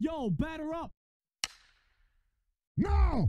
Yo, batter up. No!